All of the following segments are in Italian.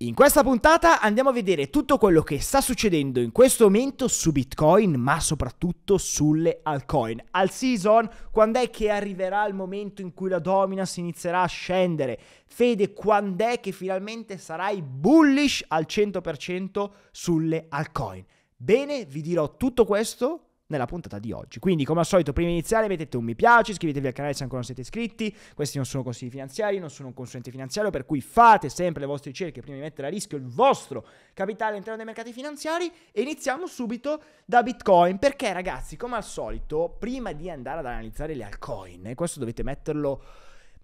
In questa puntata andiamo a vedere tutto quello che sta succedendo in questo momento su Bitcoin, ma soprattutto sulle altcoin. Al season, quando è che arriverà il momento in cui la dominance inizierà a scendere? Fede, quando è che finalmente sarai bullish al 100% sulle altcoin? Bene, vi dirò tutto questo nella puntata di oggi. Quindi, come al solito, prima di iniziare mettete un mi piace, iscrivetevi al canale se ancora non siete iscritti. Questi non sono consigli finanziari, non sono un consulente finanziario, per cui fate sempre le vostre ricerche prima di mettere a rischio il vostro capitale all'interno dei mercati finanziari e iniziamo subito da Bitcoin, perché ragazzi, come al solito, prima di andare ad analizzare le altcoin, e questo dovete metterlo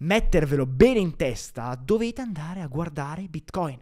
mettervelo bene in testa, dovete andare a guardare Bitcoin.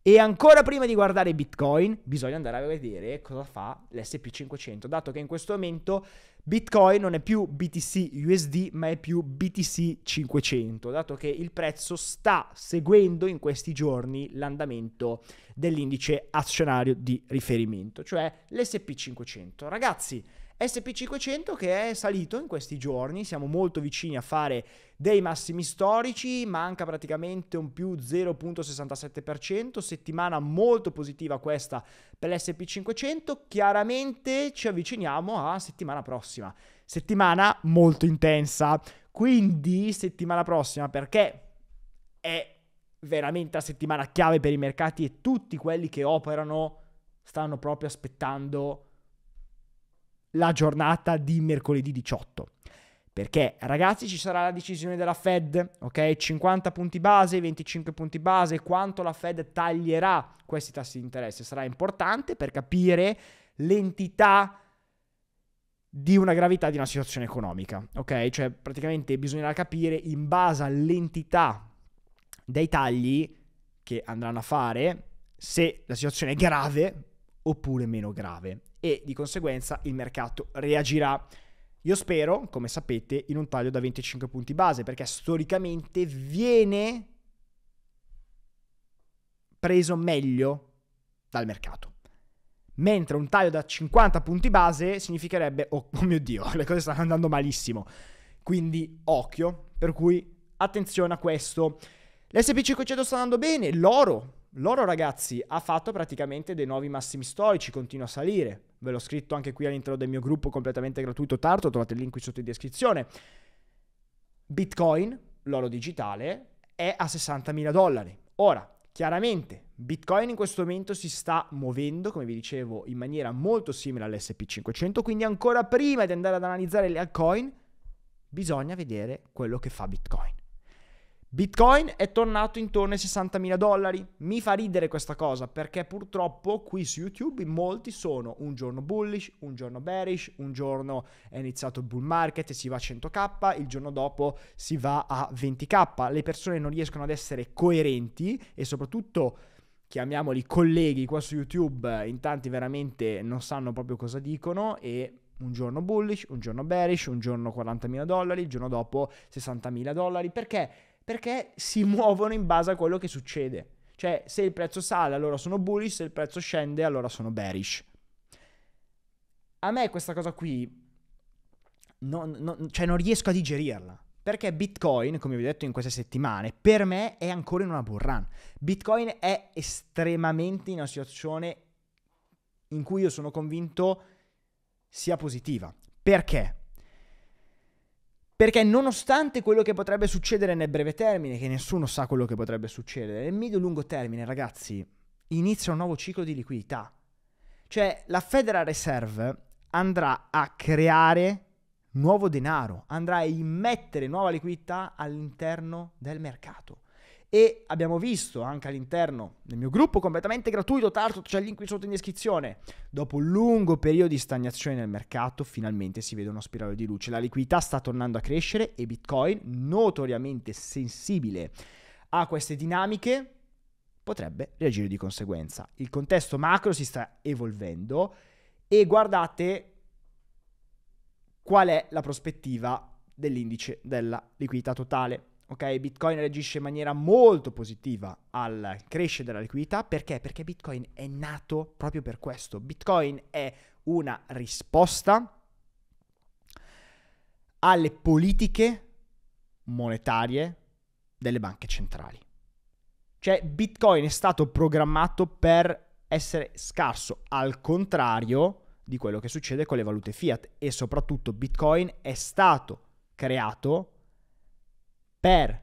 E ancora prima di guardare Bitcoin, bisogna andare a vedere cosa fa l'SP500, dato che in questo momento Bitcoin non è più BTC USD, ma è più BTC 500, dato che il prezzo sta seguendo in questi giorni l'andamento dell'indice azionario di riferimento, cioè l'SP500. Ragazzi, SP500 che è salito in questi giorni, siamo molto vicini a fare dei massimi storici, manca praticamente un più 0.67%, settimana molto positiva questa per l'SP500, chiaramente ci avviciniamo a settimana prossima, settimana molto intensa, quindi settimana prossima perché è veramente la settimana chiave per i mercati e tutti quelli che operano stanno proprio aspettando la giornata di mercoledì 18. Perché ragazzi ci sarà la decisione della Fed, ok? 50 punti base, 25 punti base, quanto la Fed taglierà questi tassi di interesse sarà importante per capire l'entità di una gravità di una situazione economica, ok? Cioè praticamente bisognerà capire in base all'entità dei tagli che andranno a fare se la situazione è grave oppure meno grave e di conseguenza il mercato reagirà. Io spero, come sapete, in un taglio da 25 punti base perché storicamente viene preso meglio dal mercato. Mentre un taglio da 50 punti base significherebbe, oh, oh mio Dio, le cose stanno andando malissimo. Quindi occhio, per cui attenzione a questo. L'SP500 sta andando bene, l'oro L'oro ragazzi ha fatto praticamente dei nuovi massimi storici, continua a salire. Ve l'ho scritto anche qui all'interno del mio gruppo completamente gratuito Tarto, trovate il link qui sotto in descrizione. Bitcoin, l'oro digitale, è a 60.000 dollari. Ora, chiaramente, Bitcoin in questo momento si sta muovendo, come vi dicevo, in maniera molto simile all'SP500, quindi ancora prima di andare ad analizzare le altcoin, bisogna vedere quello che fa Bitcoin. Bitcoin è tornato intorno ai 60.000 dollari. Mi fa ridere questa cosa perché purtroppo qui su YouTube molti sono un giorno bullish, un giorno bearish, un giorno è iniziato il bull market e si va a 100k, il giorno dopo si va a 20k. Le persone non riescono ad essere coerenti e soprattutto chiamiamoli colleghi qua su YouTube, in tanti veramente non sanno proprio cosa dicono e un giorno bullish, un giorno bearish, un giorno 40.000 dollari, il giorno dopo 60.000 dollari perché perché si muovono in base a quello che succede. Cioè, se il prezzo sale, allora sono bullish, se il prezzo scende, allora sono bearish. A me questa cosa qui, non, non, cioè non riesco a digerirla. Perché Bitcoin, come vi ho detto in queste settimane, per me è ancora in una bull run. Bitcoin è estremamente in una situazione in cui io sono convinto sia positiva. Perché? Perché nonostante quello che potrebbe succedere nel breve termine, che nessuno sa quello che potrebbe succedere, nel medio-lungo e termine, ragazzi, inizia un nuovo ciclo di liquidità. Cioè, la Federal Reserve andrà a creare nuovo denaro, andrà a immettere nuova liquidità all'interno del mercato e abbiamo visto anche all'interno del mio gruppo completamente gratuito, Tartot, c'è il link qui sotto in descrizione, dopo un lungo periodo di stagnazione nel mercato finalmente si vede uno spirale di luce, la liquidità sta tornando a crescere e Bitcoin, notoriamente sensibile a queste dinamiche, potrebbe reagire di conseguenza. Il contesto macro si sta evolvendo e guardate qual è la prospettiva dell'indice della liquidità totale ok? Bitcoin reagisce in maniera molto positiva al crescere della liquidità perché? Perché Bitcoin è nato proprio per questo. Bitcoin è una risposta alle politiche monetarie delle banche centrali. Cioè Bitcoin è stato programmato per essere scarso, al contrario di quello che succede con le valute fiat e soprattutto Bitcoin è stato creato per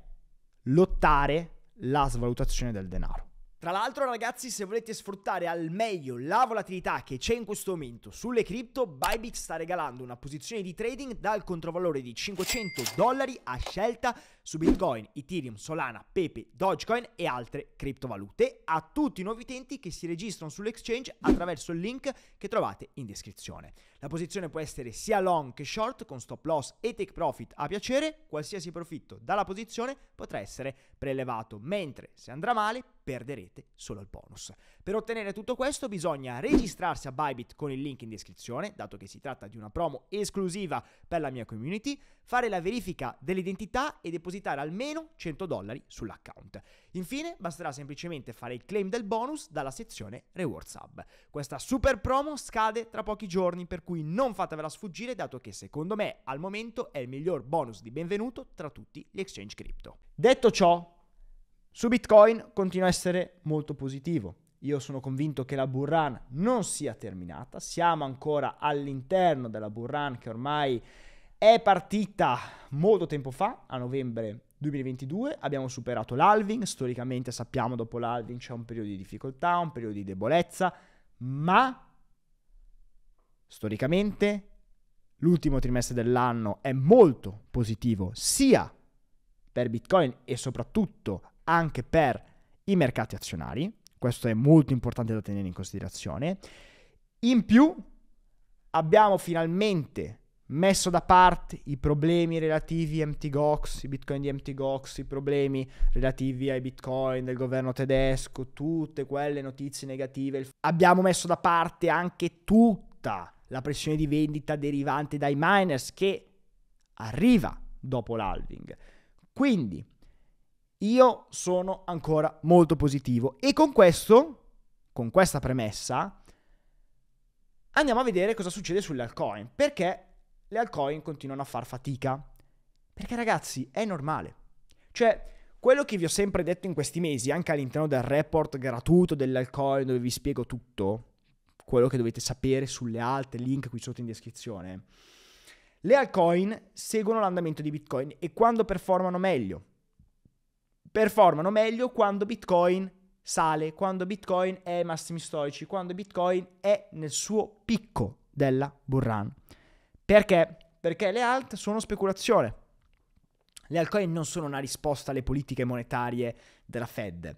lottare la svalutazione del denaro. Tra l'altro ragazzi se volete sfruttare al meglio la volatilità che c'è in questo momento sulle cripto, Bybit sta regalando una posizione di trading dal controvalore di 500 dollari a scelta su Bitcoin, Ethereum, Solana, Pepe, Dogecoin e altre criptovalute a tutti i nuovi utenti che si registrano sull'exchange attraverso il link che trovate in descrizione. La posizione può essere sia long che short con stop loss e take profit a piacere, qualsiasi profitto dalla posizione potrà essere prelevato, mentre se andrà male perderete solo il bonus. Per ottenere tutto questo bisogna registrarsi a Bybit con il link in descrizione, dato che si tratta di una promo esclusiva per la mia community, fare la verifica dell'identità e depositare depositare almeno 100 dollari sull'account. Infine basterà semplicemente fare il claim del bonus dalla sezione Rewards Hub. Questa super promo scade tra pochi giorni per cui non fatevela sfuggire dato che secondo me al momento è il miglior bonus di benvenuto tra tutti gli exchange crypto. Detto ciò, su Bitcoin continua a essere molto positivo. Io sono convinto che la bull non sia terminata, siamo ancora all'interno della bull che ormai è partita molto tempo fa, a novembre 2022 abbiamo superato l'alving, storicamente sappiamo dopo l'alving c'è un periodo di difficoltà, un periodo di debolezza, ma storicamente l'ultimo trimestre dell'anno è molto positivo sia per Bitcoin e soprattutto anche per i mercati azionari, questo è molto importante da tenere in considerazione. In più abbiamo finalmente messo da parte i problemi relativi a MTGOX, i bitcoin di MTGOX, i problemi relativi ai bitcoin del governo tedesco, tutte quelle notizie negative. Abbiamo messo da parte anche tutta la pressione di vendita derivante dai miners che arriva dopo l'halving. Quindi io sono ancora molto positivo e con questo, con questa premessa, andiamo a vedere cosa succede sull'alcoin, perché le altcoin continuano a far fatica. Perché ragazzi, è normale. Cioè, quello che vi ho sempre detto in questi mesi, anche all'interno del report gratuito dell'alcoin dove vi spiego tutto, quello che dovete sapere sulle alte, link qui sotto in descrizione, le altcoin seguono l'andamento di Bitcoin e quando performano meglio? Performano meglio quando Bitcoin sale, quando Bitcoin è ai massimi storici, quando Bitcoin è nel suo picco della bull run. Perché? Perché le alt sono speculazione. Le altcoin non sono una risposta alle politiche monetarie della Fed.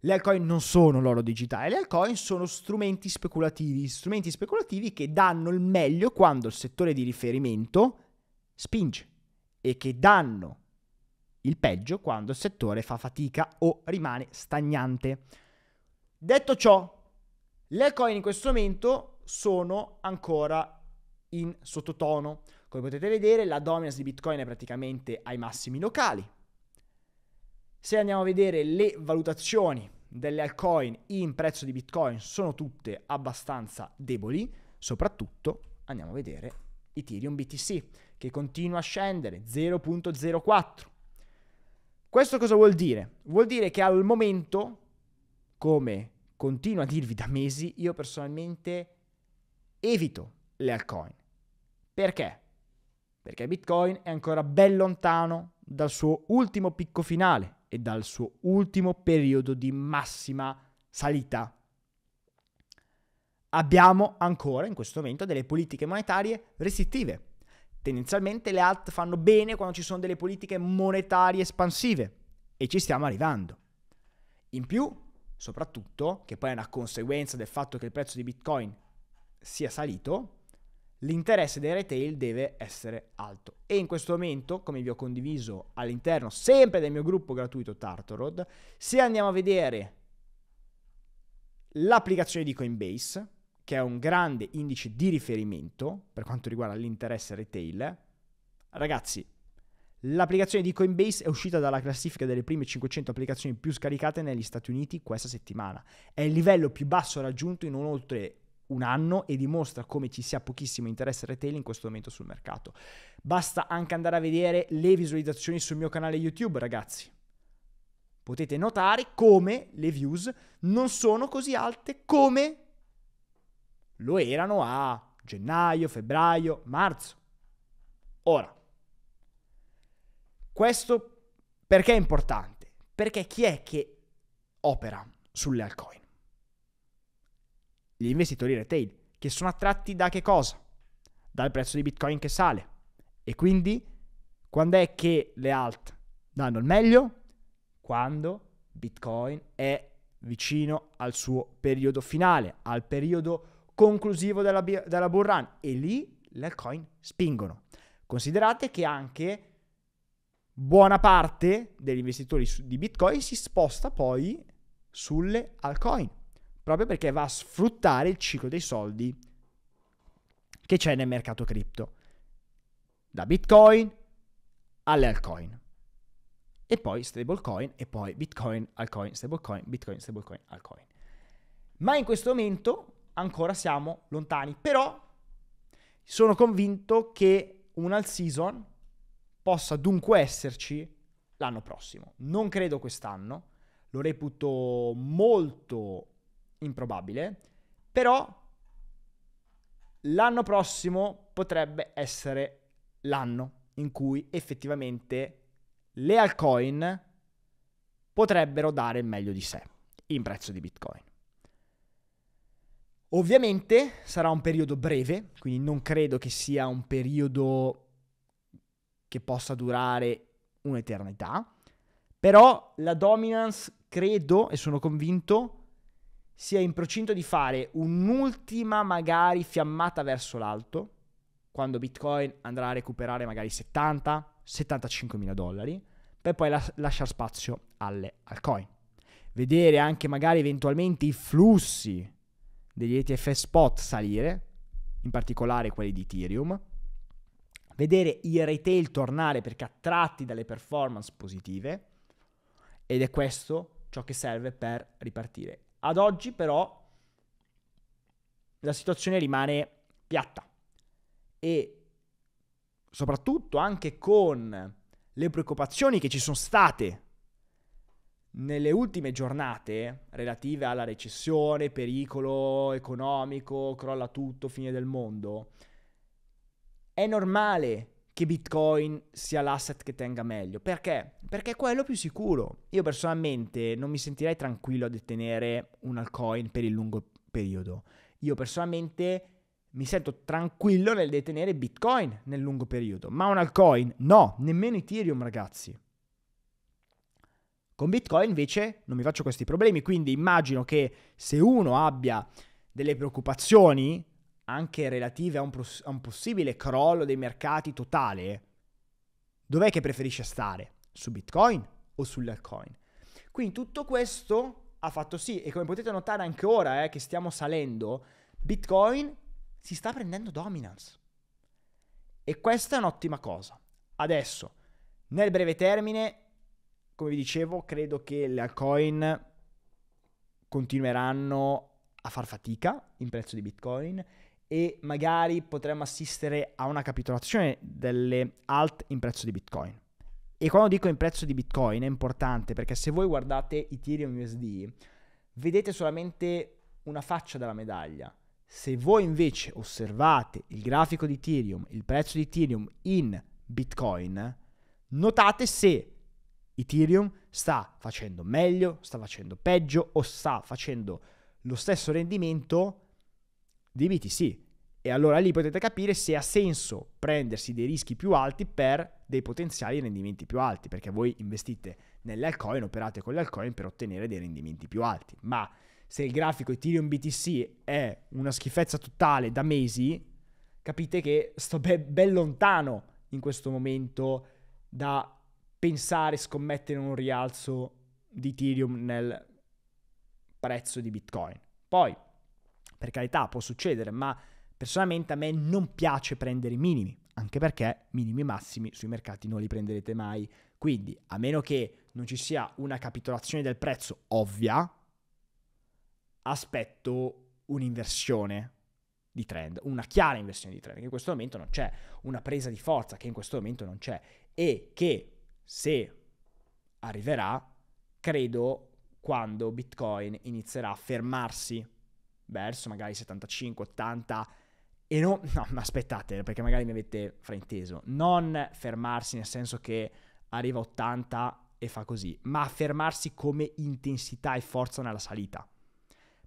Le altcoin non sono l'oro digitale, le altcoin sono strumenti speculativi, strumenti speculativi che danno il meglio quando il settore di riferimento spinge e che danno il peggio quando il settore fa fatica o rimane stagnante. Detto ciò, le altcoin in questo momento sono ancora in sottotono. Come potete vedere, la dominance di Bitcoin è praticamente ai massimi locali. Se andiamo a vedere le valutazioni delle altcoin in prezzo di Bitcoin, sono tutte abbastanza deboli, soprattutto andiamo a vedere Ethereum BTC che continua a scendere 0.04. Questo cosa vuol dire? Vuol dire che al momento, come continuo a dirvi da mesi, io personalmente evito le altcoin. Perché? Perché Bitcoin è ancora ben lontano dal suo ultimo picco finale e dal suo ultimo periodo di massima salita. Abbiamo ancora in questo momento delle politiche monetarie restrittive. Tendenzialmente le alt fanno bene quando ci sono delle politiche monetarie espansive e ci stiamo arrivando. In più, soprattutto, che poi è una conseguenza del fatto che il prezzo di Bitcoin sia salito, l'interesse dei retail deve essere alto. E in questo momento, come vi ho condiviso all'interno sempre del mio gruppo gratuito Tartarod, se andiamo a vedere l'applicazione di Coinbase, che è un grande indice di riferimento per quanto riguarda l'interesse retail, ragazzi, l'applicazione di Coinbase è uscita dalla classifica delle prime 500 applicazioni più scaricate negli Stati Uniti questa settimana. È il livello più basso raggiunto in oltre un anno e dimostra come ci sia pochissimo interesse retail in questo momento sul mercato. Basta anche andare a vedere le visualizzazioni sul mio canale YouTube, ragazzi. Potete notare come le views non sono così alte come lo erano a gennaio, febbraio, marzo. Ora, questo perché è importante? Perché chi è che opera sulle altcoin? gli investitori retail, che sono attratti da che cosa? Dal prezzo di Bitcoin che sale. E quindi, quando è che le alt danno il meglio? Quando Bitcoin è vicino al suo periodo finale, al periodo conclusivo della, della bull run. E lì le altcoin spingono. Considerate che anche buona parte degli investitori di Bitcoin si sposta poi sulle altcoin proprio perché va a sfruttare il ciclo dei soldi che c'è nel mercato cripto, da Bitcoin alle altcoin. E poi stablecoin, e poi Bitcoin, altcoin, stablecoin, Bitcoin, stablecoin, altcoin. Ma in questo momento ancora siamo lontani, però sono convinto che un all season possa dunque esserci l'anno prossimo. Non credo quest'anno, lo reputo molto improbabile, però l'anno prossimo potrebbe essere l'anno in cui effettivamente le altcoin potrebbero dare il meglio di sé in prezzo di Bitcoin. Ovviamente sarà un periodo breve, quindi non credo che sia un periodo che possa durare un'eternità, però la dominance credo e sono convinto sia in procinto di fare un'ultima magari fiammata verso l'alto, quando Bitcoin andrà a recuperare magari 70, 75 mila dollari, per poi las- lasciare spazio alle altcoin. Vedere anche magari eventualmente i flussi degli ETF spot salire, in particolare quelli di Ethereum, vedere i retail tornare perché attratti dalle performance positive, ed è questo ciò che serve per ripartire. Ad oggi però la situazione rimane piatta e soprattutto anche con le preoccupazioni che ci sono state nelle ultime giornate relative alla recessione, pericolo economico, crolla tutto, fine del mondo, è normale che Bitcoin sia l'asset che tenga meglio. Perché? Perché è quello più sicuro. Io personalmente non mi sentirei tranquillo a detenere un altcoin per il lungo periodo. Io personalmente mi sento tranquillo nel detenere Bitcoin nel lungo periodo, ma un altcoin no, nemmeno Ethereum ragazzi. Con Bitcoin invece non mi faccio questi problemi, quindi immagino che se uno abbia delle preoccupazioni anche relative a un, pos- a un possibile crollo dei mercati totale, dov'è che preferisce stare? Su Bitcoin o sull'altcoin? Quindi tutto questo ha fatto sì, e come potete notare anche ora eh, che stiamo salendo, Bitcoin si sta prendendo dominance. E questa è un'ottima cosa. Adesso, nel breve termine, come vi dicevo, credo che le altcoin continueranno a far fatica in prezzo di Bitcoin e magari potremmo assistere a una capitolazione delle alt in prezzo di Bitcoin. E quando dico in prezzo di Bitcoin è importante perché se voi guardate Ethereum USD vedete solamente una faccia della medaglia. Se voi invece osservate il grafico di Ethereum, il prezzo di Ethereum in Bitcoin, notate se Ethereum sta facendo meglio, sta facendo peggio o sta facendo lo stesso rendimento di BTC. E allora lì potete capire se ha senso prendersi dei rischi più alti per dei potenziali rendimenti più alti, perché voi investite nelle nell'alcoin, operate con le l'alcoin per ottenere dei rendimenti più alti. Ma se il grafico Ethereum BTC è una schifezza totale da mesi, capite che sto be- ben lontano in questo momento da pensare scommettere un rialzo di Ethereum nel prezzo di Bitcoin. Poi per carità, può succedere, ma personalmente a me non piace prendere i minimi, anche perché minimi e massimi sui mercati non li prenderete mai. Quindi, a meno che non ci sia una capitolazione del prezzo ovvia, aspetto un'inversione di trend, una chiara inversione di trend, che in questo momento non c'è, una presa di forza che in questo momento non c'è e che se arriverà, credo quando Bitcoin inizierà a fermarsi verso magari 75-80 e no, no, aspettate, perché magari mi avete frainteso, non fermarsi nel senso che arriva 80 e fa così, ma fermarsi come intensità e forza nella salita,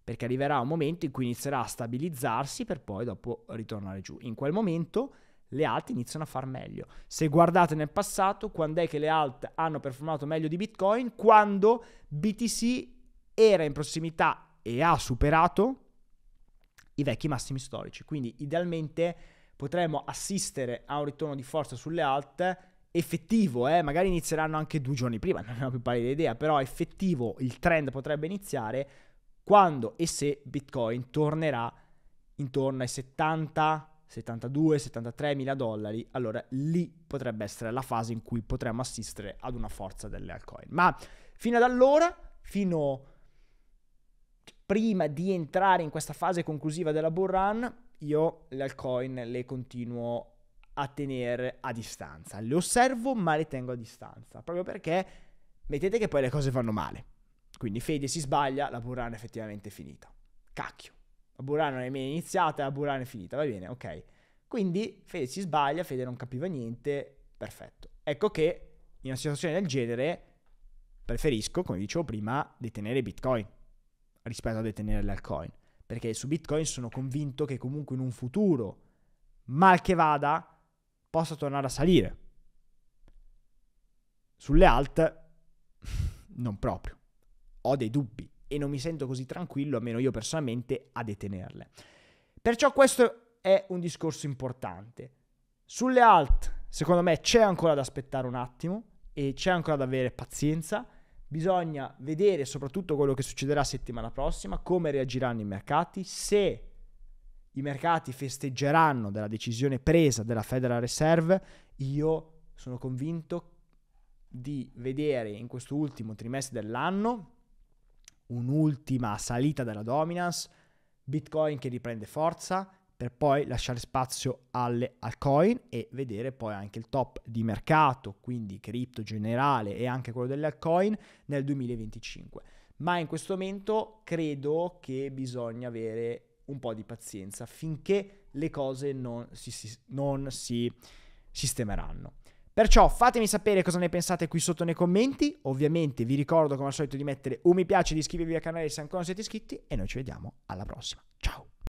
perché arriverà un momento in cui inizierà a stabilizzarsi per poi dopo ritornare giù. In quel momento le alt iniziano a far meglio. Se guardate nel passato, quando è che le alt hanno performato meglio di Bitcoin? Quando BTC era in prossimità e ha superato i vecchi massimi storici. Quindi idealmente potremmo assistere a un ritorno di forza sulle alt effettivo, eh? magari inizieranno anche due giorni prima, non ne ho più pari idea, però effettivo il trend potrebbe iniziare quando e se Bitcoin tornerà intorno ai 70 72, 73 mila dollari, allora lì potrebbe essere la fase in cui potremmo assistere ad una forza delle altcoin. Ma fino ad allora, fino a prima di entrare in questa fase conclusiva della bull run, io le altcoin le continuo a tenere a distanza. Le osservo ma le tengo a distanza, proprio perché mettete che poi le cose vanno male. Quindi Fede si sbaglia, la bull run è effettivamente finita. Cacchio. La bull run è mai iniziata, la bull run è finita, va bene, ok. Quindi Fede si sbaglia, Fede non capiva niente, perfetto. Ecco che in una situazione del genere preferisco, come dicevo prima, detenere Bitcoin rispetto a detenere l'altcoin. Perché su Bitcoin sono convinto che comunque in un futuro, mal che vada, possa tornare a salire. Sulle alt, non proprio. Ho dei dubbi e non mi sento così tranquillo, almeno io personalmente, a detenerle. Perciò questo è un discorso importante. Sulle alt, secondo me, c'è ancora da aspettare un attimo e c'è ancora da avere pazienza Bisogna vedere soprattutto quello che succederà settimana prossima, come reagiranno i mercati, se i mercati festeggeranno della decisione presa della Federal Reserve, io sono convinto di vedere in questo ultimo trimestre dell'anno un'ultima salita della dominance, Bitcoin che riprende forza, per poi lasciare spazio alle altcoin e vedere poi anche il top di mercato, quindi cripto generale e anche quello delle altcoin nel 2025. Ma in questo momento credo che bisogna avere un po' di pazienza finché le cose non si, si, non si sistemeranno. Perciò fatemi sapere cosa ne pensate qui sotto nei commenti. Ovviamente vi ricordo come al solito di mettere un mi piace, di iscrivervi al canale se ancora non siete iscritti e noi ci vediamo alla prossima. Ciao!